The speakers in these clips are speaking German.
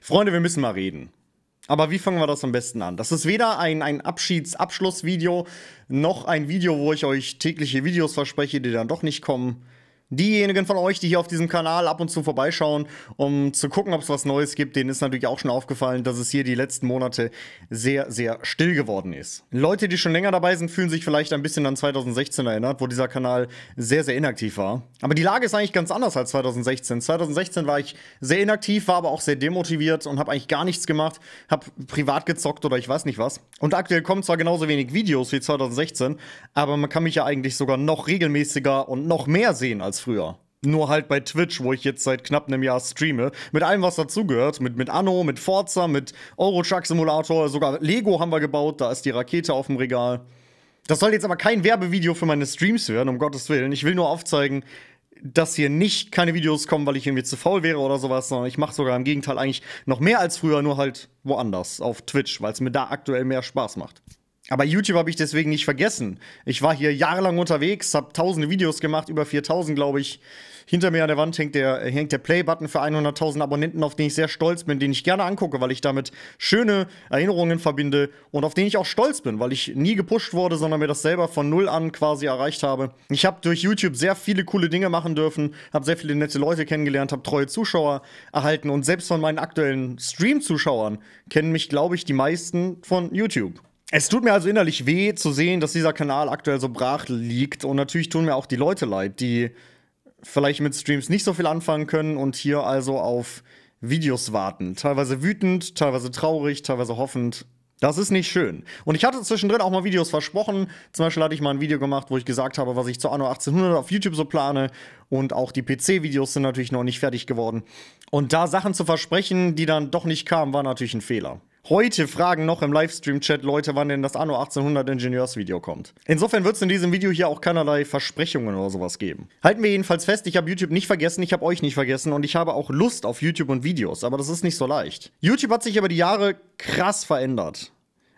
Freunde, wir müssen mal reden. Aber wie fangen wir das am besten an? Das ist weder ein, ein Abschieds-Abschlussvideo, noch ein Video, wo ich euch tägliche Videos verspreche, die dann doch nicht kommen. Diejenigen von euch, die hier auf diesem Kanal ab und zu vorbeischauen, um zu gucken, ob es was Neues gibt, denen ist natürlich auch schon aufgefallen, dass es hier die letzten Monate sehr, sehr still geworden ist. Leute, die schon länger dabei sind, fühlen sich vielleicht ein bisschen an 2016 erinnert, wo dieser Kanal sehr, sehr inaktiv war. Aber die Lage ist eigentlich ganz anders als 2016. 2016 war ich sehr inaktiv, war aber auch sehr demotiviert und habe eigentlich gar nichts gemacht, habe privat gezockt oder ich weiß nicht was. Und aktuell kommen zwar genauso wenig Videos wie 2016, aber man kann mich ja eigentlich sogar noch regelmäßiger und noch mehr sehen als früher. Nur halt bei Twitch, wo ich jetzt seit knapp einem Jahr streame. Mit allem, was dazugehört. Mit, mit Anno, mit Forza, mit Eurotruck Simulator, sogar Lego haben wir gebaut. Da ist die Rakete auf dem Regal. Das soll jetzt aber kein Werbevideo für meine Streams werden, um Gottes Willen. Ich will nur aufzeigen, dass hier nicht keine Videos kommen, weil ich irgendwie zu faul wäre oder sowas, sondern ich mache sogar im Gegenteil eigentlich noch mehr als früher, nur halt woanders, auf Twitch, weil es mir da aktuell mehr Spaß macht. Aber YouTube habe ich deswegen nicht vergessen. Ich war hier jahrelang unterwegs, habe tausende Videos gemacht, über 4000 glaube ich. Hinter mir an der Wand hängt der, hängt der Play-Button für 100.000 Abonnenten, auf den ich sehr stolz bin, den ich gerne angucke, weil ich damit schöne Erinnerungen verbinde und auf den ich auch stolz bin, weil ich nie gepusht wurde, sondern mir das selber von null an quasi erreicht habe. Ich habe durch YouTube sehr viele coole Dinge machen dürfen, habe sehr viele nette Leute kennengelernt, habe treue Zuschauer erhalten und selbst von meinen aktuellen Stream-Zuschauern kennen mich, glaube ich, die meisten von YouTube. Es tut mir also innerlich weh zu sehen, dass dieser Kanal aktuell so brach liegt. Und natürlich tun mir auch die Leute leid, die vielleicht mit Streams nicht so viel anfangen können und hier also auf Videos warten. Teilweise wütend, teilweise traurig, teilweise hoffend. Das ist nicht schön. Und ich hatte zwischendrin auch mal Videos versprochen. Zum Beispiel hatte ich mal ein Video gemacht, wo ich gesagt habe, was ich zu Anno 1800 auf YouTube so plane. Und auch die PC-Videos sind natürlich noch nicht fertig geworden. Und da Sachen zu versprechen, die dann doch nicht kamen, war natürlich ein Fehler. Heute fragen noch im Livestream-Chat Leute, wann denn das Anno 1800 Ingenieursvideo kommt. Insofern wird es in diesem Video hier auch keinerlei Versprechungen oder sowas geben. Halten wir jedenfalls fest, ich habe YouTube nicht vergessen, ich habe euch nicht vergessen und ich habe auch Lust auf YouTube und Videos, aber das ist nicht so leicht. YouTube hat sich über die Jahre krass verändert.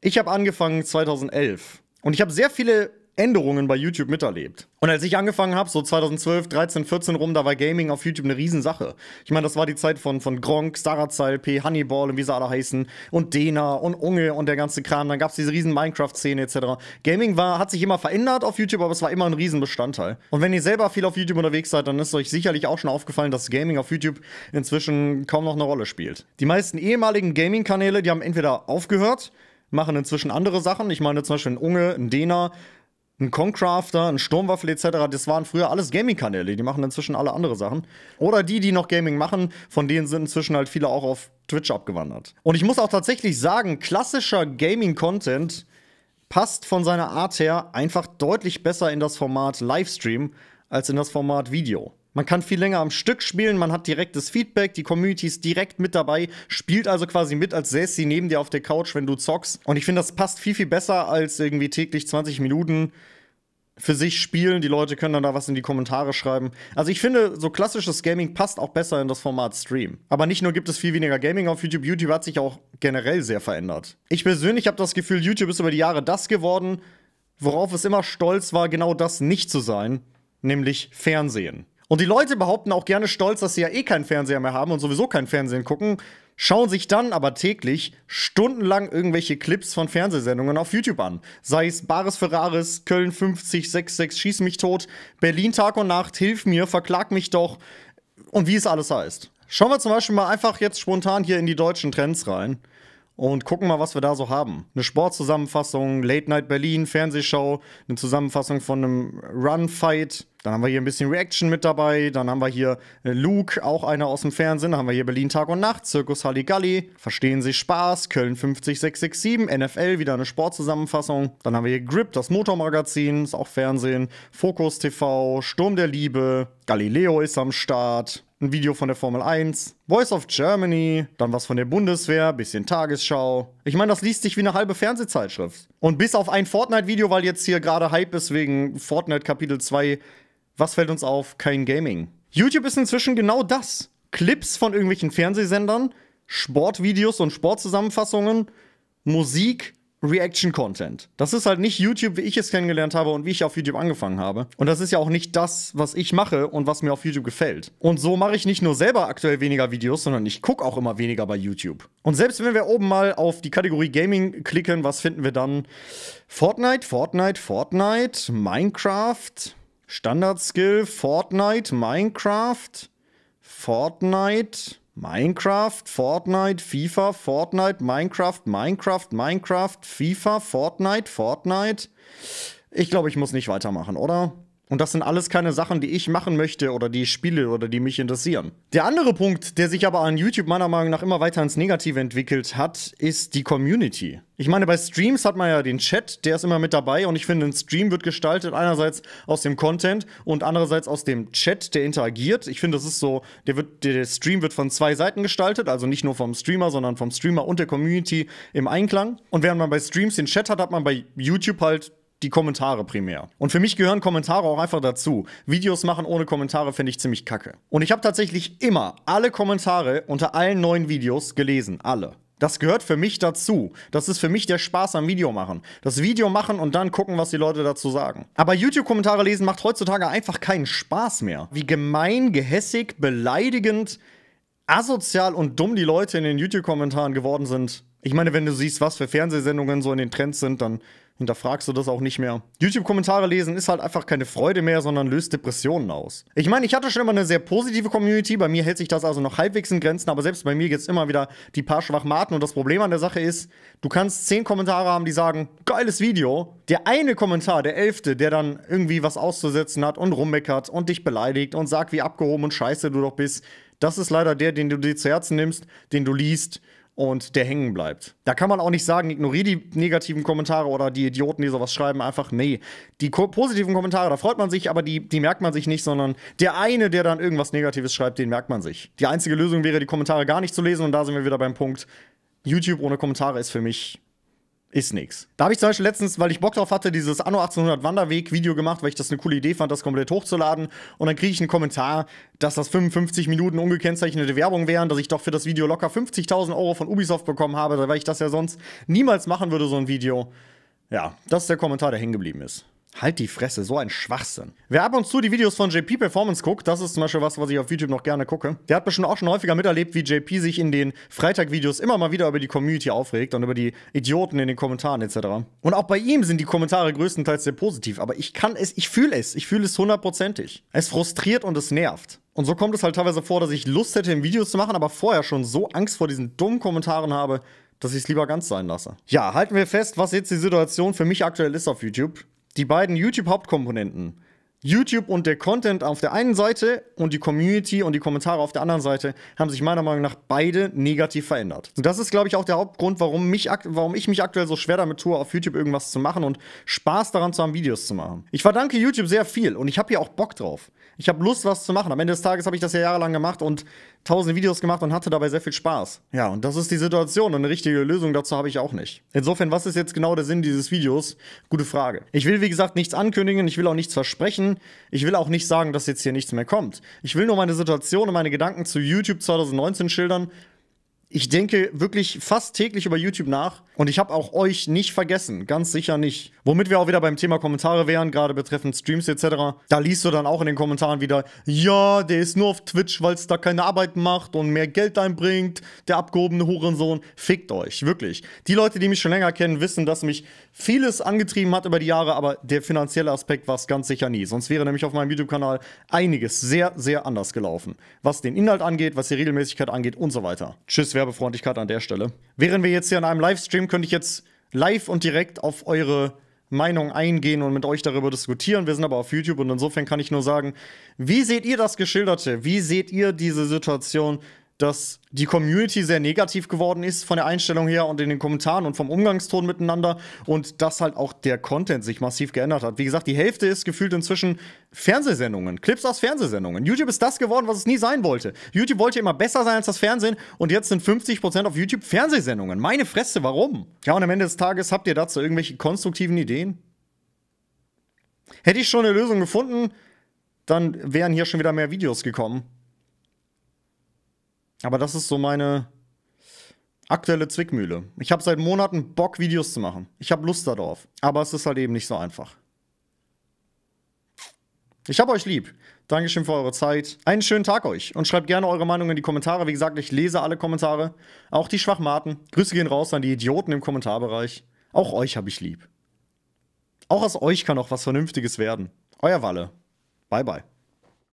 Ich habe angefangen 2011 und ich habe sehr viele Änderungen bei YouTube miterlebt. Und als ich angefangen habe, so 2012, 13, 14 rum, da war Gaming auf YouTube eine Riesensache. Ich meine, das war die Zeit von, von Gronk, Sarazal, P, Honeyball und wie sie alle heißen und Dena und Unge und der ganze Kram. Dann gab es diese riesen Minecraft-Szene etc. Gaming war, hat sich immer verändert auf YouTube, aber es war immer ein Riesenbestandteil. Und wenn ihr selber viel auf YouTube unterwegs seid, dann ist euch sicherlich auch schon aufgefallen, dass Gaming auf YouTube inzwischen kaum noch eine Rolle spielt. Die meisten ehemaligen Gaming-Kanäle, die haben entweder aufgehört, machen inzwischen andere Sachen. Ich meine zum Beispiel ein Unge, ein Dena, ein Concrafter, ein Sturmwaffel etc., das waren früher alles Gaming-Kanäle, die machen inzwischen alle andere Sachen. Oder die, die noch Gaming machen, von denen sind inzwischen halt viele auch auf Twitch abgewandert. Und ich muss auch tatsächlich sagen, klassischer Gaming-Content passt von seiner Art her einfach deutlich besser in das Format Livestream als in das Format Video. Man kann viel länger am Stück spielen, man hat direktes Feedback, die Community ist direkt mit dabei, spielt also quasi mit, als säß sie neben dir auf der Couch, wenn du zockst. Und ich finde, das passt viel, viel besser als irgendwie täglich 20 Minuten für sich spielen. Die Leute können dann da was in die Kommentare schreiben. Also ich finde, so klassisches Gaming passt auch besser in das Format Stream. Aber nicht nur gibt es viel weniger Gaming auf YouTube, YouTube hat sich auch generell sehr verändert. Ich persönlich habe das Gefühl, YouTube ist über die Jahre das geworden, worauf es immer stolz war, genau das nicht zu sein, nämlich Fernsehen. Und die Leute behaupten auch gerne stolz, dass sie ja eh keinen Fernseher mehr haben und sowieso keinen Fernsehen gucken, schauen sich dann aber täglich stundenlang irgendwelche Clips von Fernsehsendungen auf YouTube an. Sei es Bares Ferraris, Köln 50, 66, Schieß mich tot, Berlin Tag und Nacht, Hilf mir, verklag mich doch und wie es alles heißt. Schauen wir zum Beispiel mal einfach jetzt spontan hier in die deutschen Trends rein und gucken mal, was wir da so haben. Eine Sportzusammenfassung, Late Night Berlin, Fernsehshow, eine Zusammenfassung von einem Run-Fight. Dann haben wir hier ein bisschen Reaction mit dabei. Dann haben wir hier äh, Luke, auch einer aus dem Fernsehen. Dann haben wir hier Berlin Tag und Nacht, Zirkus Halligalli, Verstehen Sie Spaß, Köln 50667, NFL, wieder eine Sportzusammenfassung. Dann haben wir hier Grip, das Motormagazin, ist auch Fernsehen, Fokus TV, Sturm der Liebe, Galileo ist am Start ein Video von der Formel 1, Voice of Germany, dann was von der Bundeswehr, bisschen Tagesschau. Ich meine, das liest sich wie eine halbe Fernsehzeitschrift. Und bis auf ein Fortnite-Video, weil jetzt hier gerade Hype ist wegen Fortnite Kapitel 2, was fällt uns auf? Kein Gaming. YouTube ist inzwischen genau das. Clips von irgendwelchen Fernsehsendern, Sportvideos und Sportzusammenfassungen, Musik, Reaction-Content. Das ist halt nicht YouTube, wie ich es kennengelernt habe und wie ich auf YouTube angefangen habe. Und das ist ja auch nicht das, was ich mache und was mir auf YouTube gefällt. Und so mache ich nicht nur selber aktuell weniger Videos, sondern ich gucke auch immer weniger bei YouTube. Und selbst wenn wir oben mal auf die Kategorie Gaming klicken, was finden wir dann? Fortnite, Fortnite, Fortnite, Minecraft, Standard-Skill, Fortnite, Minecraft, Fortnite. Minecraft, Fortnite, FIFA, Fortnite, Minecraft, Minecraft, Minecraft, FIFA, Fortnite, Fortnite. Ich glaube, ich muss nicht weitermachen, oder? Und das sind alles keine Sachen, die ich machen möchte oder die ich spiele oder die mich interessieren. Der andere Punkt, der sich aber an YouTube meiner Meinung nach immer weiter ins Negative entwickelt hat, ist die Community. Ich meine, bei Streams hat man ja den Chat, der ist immer mit dabei und ich finde, ein Stream wird gestaltet einerseits aus dem Content und andererseits aus dem Chat, der interagiert. Ich finde, das ist so, der, wird, der Stream wird von zwei Seiten gestaltet, also nicht nur vom Streamer, sondern vom Streamer und der Community im Einklang. Und während man bei Streams den Chat hat, hat man bei YouTube halt die Kommentare primär. Und für mich gehören Kommentare auch einfach dazu. Videos machen ohne Kommentare finde ich ziemlich kacke. Und ich habe tatsächlich immer alle Kommentare unter allen neuen Videos gelesen. Alle. Das gehört für mich dazu. Das ist für mich der Spaß am Video machen. Das Video machen und dann gucken, was die Leute dazu sagen. Aber YouTube-Kommentare lesen macht heutzutage einfach keinen Spaß mehr. Wie gemein, gehässig, beleidigend, asozial und dumm die Leute in den YouTube-Kommentaren geworden sind. Ich meine, wenn du siehst, was für Fernsehsendungen so in den Trends sind, dann hinterfragst du das auch nicht mehr. YouTube-Kommentare lesen ist halt einfach keine Freude mehr, sondern löst Depressionen aus. Ich meine, ich hatte schon immer eine sehr positive Community, bei mir hält sich das also noch halbwegs in Grenzen, aber selbst bei mir gibt es immer wieder die paar Schwachmaten und das Problem an der Sache ist, du kannst zehn Kommentare haben, die sagen, geiles Video. Der eine Kommentar, der elfte, der dann irgendwie was auszusetzen hat und rummeckert und dich beleidigt und sagt, wie abgehoben und scheiße du doch bist, das ist leider der, den du dir zu Herzen nimmst, den du liest und der hängen bleibt. Da kann man auch nicht sagen, ignoriere die negativen Kommentare oder die Idioten, die sowas schreiben, einfach, nee. Die ko positiven Kommentare, da freut man sich, aber die, die merkt man sich nicht, sondern der eine, der dann irgendwas Negatives schreibt, den merkt man sich. Die einzige Lösung wäre, die Kommentare gar nicht zu lesen und da sind wir wieder beim Punkt, YouTube ohne Kommentare ist für mich ist nix. Da habe ich zum Beispiel letztens, weil ich Bock drauf hatte, dieses Anno 1800 Wanderweg-Video gemacht, weil ich das eine coole Idee fand, das komplett hochzuladen. Und dann kriege ich einen Kommentar, dass das 55 Minuten ungekennzeichnete Werbung wären, dass ich doch für das Video locker 50.000 Euro von Ubisoft bekommen habe, weil ich das ja sonst niemals machen würde, so ein Video. Ja, das ist der Kommentar, der hängen geblieben ist. Halt die Fresse, so ein Schwachsinn. Wer ab und zu die Videos von JP Performance guckt, das ist zum Beispiel was, was ich auf YouTube noch gerne gucke. Der hat bestimmt auch schon häufiger miterlebt, wie JP sich in den Freitag-Videos immer mal wieder über die Community aufregt und über die Idioten in den Kommentaren etc. Und auch bei ihm sind die Kommentare größtenteils sehr positiv, aber ich kann es, ich fühle es, ich fühle es hundertprozentig. Es frustriert und es nervt. Und so kommt es halt teilweise vor, dass ich Lust hätte, ein Video zu machen, aber vorher schon so Angst vor diesen dummen Kommentaren habe, dass ich es lieber ganz sein lasse. Ja, halten wir fest, was jetzt die Situation für mich aktuell ist auf YouTube die beiden YouTube-Hauptkomponenten, YouTube und der Content auf der einen Seite und die Community und die Kommentare auf der anderen Seite haben sich meiner Meinung nach beide negativ verändert. Und das ist, glaube ich, auch der Hauptgrund, warum, mich, warum ich mich aktuell so schwer damit tue, auf YouTube irgendwas zu machen und Spaß daran zu haben, Videos zu machen. Ich verdanke YouTube sehr viel und ich habe hier auch Bock drauf. Ich habe Lust, was zu machen. Am Ende des Tages habe ich das ja jahrelang gemacht und tausende Videos gemacht und hatte dabei sehr viel Spaß. Ja, und das ist die Situation und eine richtige Lösung dazu habe ich auch nicht. Insofern, was ist jetzt genau der Sinn dieses Videos? Gute Frage. Ich will, wie gesagt, nichts ankündigen, ich will auch nichts versprechen, ich will auch nicht sagen, dass jetzt hier nichts mehr kommt. Ich will nur meine Situation und meine Gedanken zu YouTube 2019 schildern ich denke wirklich fast täglich über YouTube nach und ich habe auch euch nicht vergessen, ganz sicher nicht. Womit wir auch wieder beim Thema Kommentare wären, gerade betreffend Streams etc. Da liest du dann auch in den Kommentaren wieder, ja, der ist nur auf Twitch, weil es da keine Arbeit macht und mehr Geld einbringt, der abgehobene Hurensohn, fickt euch, wirklich. Die Leute, die mich schon länger kennen, wissen, dass mich vieles angetrieben hat über die Jahre, aber der finanzielle Aspekt war es ganz sicher nie. Sonst wäre nämlich auf meinem YouTube-Kanal einiges sehr, sehr anders gelaufen. Was den Inhalt angeht, was die Regelmäßigkeit angeht und so weiter. Tschüss, Werbefreundlichkeit an der Stelle. Wären wir jetzt hier in einem Livestream, könnte ich jetzt live und direkt auf eure Meinung eingehen und mit euch darüber diskutieren. Wir sind aber auf YouTube und insofern kann ich nur sagen, wie seht ihr das Geschilderte? Wie seht ihr diese Situation? dass die Community sehr negativ geworden ist von der Einstellung her und in den Kommentaren und vom Umgangston miteinander und dass halt auch der Content sich massiv geändert hat. Wie gesagt, die Hälfte ist gefühlt inzwischen Fernsehsendungen, Clips aus Fernsehsendungen. YouTube ist das geworden, was es nie sein wollte. YouTube wollte immer besser sein als das Fernsehen und jetzt sind 50% auf YouTube Fernsehsendungen. Meine Fresse, warum? Ja, und am Ende des Tages habt ihr dazu irgendwelche konstruktiven Ideen? Hätte ich schon eine Lösung gefunden, dann wären hier schon wieder mehr Videos gekommen. Aber das ist so meine aktuelle Zwickmühle. Ich habe seit Monaten Bock, Videos zu machen. Ich habe Lust darauf. Aber es ist halt eben nicht so einfach. Ich habe euch lieb. Dankeschön für eure Zeit. Einen schönen Tag euch und schreibt gerne eure Meinung in die Kommentare. Wie gesagt, ich lese alle Kommentare, auch die Schwachmaten. Grüße gehen raus an die Idioten im Kommentarbereich. Auch euch habe ich lieb. Auch aus euch kann auch was Vernünftiges werden. Euer Walle. Bye bye.